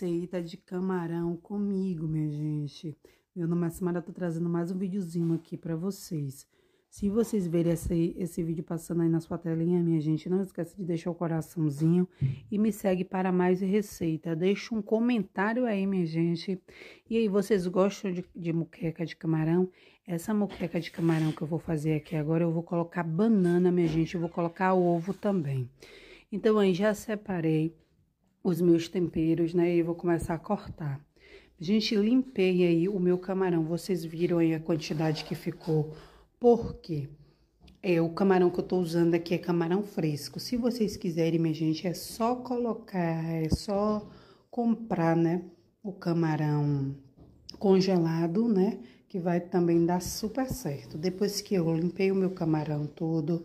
receita de camarão comigo, minha gente. Meu nome é Samara, tô trazendo mais um videozinho aqui para vocês. Se vocês verem esse, esse vídeo passando aí na sua telinha, minha gente, não esqueça de deixar o coraçãozinho e me segue para mais receita. Deixa um comentário aí, minha gente. E aí, vocês gostam de, de muqueca de camarão? Essa muqueca de camarão que eu vou fazer aqui agora, eu vou colocar banana, minha gente. Eu vou colocar ovo também. Então, aí, já separei os meus temperos, né? E vou começar a cortar. Gente, limpei aí o meu camarão. Vocês viram aí a quantidade que ficou. Porque É, o camarão que eu tô usando aqui é camarão fresco. Se vocês quiserem, minha gente, é só colocar, é só comprar, né? O camarão congelado, né? Que vai também dar super certo. Depois que eu limpei o meu camarão todo,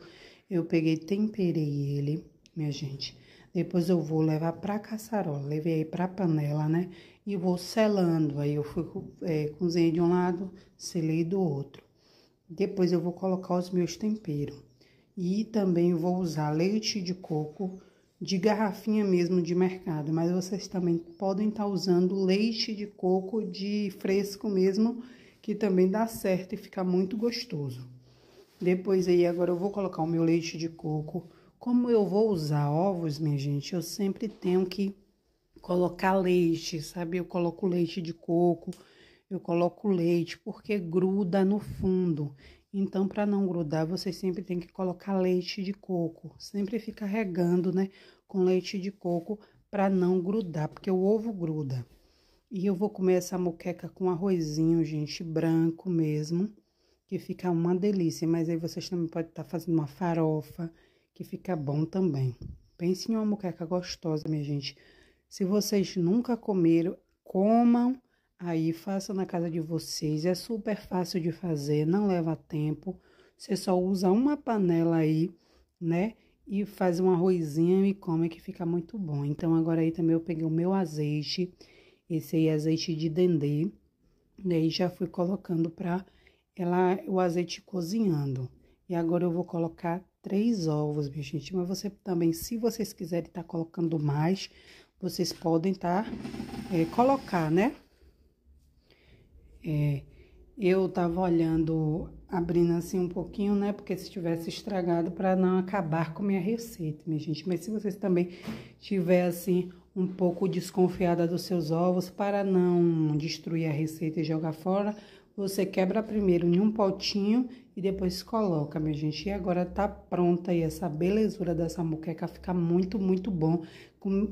eu peguei, temperei ele, minha gente. Depois eu vou levar para caçarola, levei aí para panela, né? E vou selando. Aí eu fui é, cozinhei de um lado, selei do outro. Depois eu vou colocar os meus temperos. E também vou usar leite de coco de garrafinha mesmo de mercado, mas vocês também podem estar tá usando leite de coco de fresco mesmo, que também dá certo e fica muito gostoso. Depois aí agora eu vou colocar o meu leite de coco como eu vou usar ovos, minha gente, eu sempre tenho que colocar leite, sabe? Eu coloco leite de coco, eu coloco leite porque gruda no fundo. Então, para não grudar, vocês sempre tem que colocar leite de coco. Sempre fica regando, né, com leite de coco para não grudar, porque o ovo gruda. E eu vou comer essa moqueca com arrozinho, gente, branco mesmo, que fica uma delícia. Mas aí vocês também podem estar tá fazendo uma farofa, que fica bom também. Pense em uma muqueca gostosa, minha gente. Se vocês nunca comeram, comam aí, façam na casa de vocês. É super fácil de fazer, não leva tempo. Você só usa uma panela aí, né? E faz um arrozinho e come que fica muito bom. Então, agora aí também eu peguei o meu azeite, esse aí é azeite de dendê. E aí já fui colocando para ela o azeite cozinhando. E agora eu vou colocar três ovos, minha gente. Mas você também, se vocês quiserem estar tá colocando mais, vocês podem tá é, colocar, né? É, eu tava olhando, abrindo assim um pouquinho, né? Porque se tivesse estragado para não acabar com minha receita, minha gente. Mas se vocês também tiver assim um pouco desconfiada dos seus ovos para não destruir a receita e jogar fora, você quebra primeiro em um potinho e depois coloca, minha gente. E agora tá pronta aí essa belezura dessa moqueca, fica muito, muito bom. Com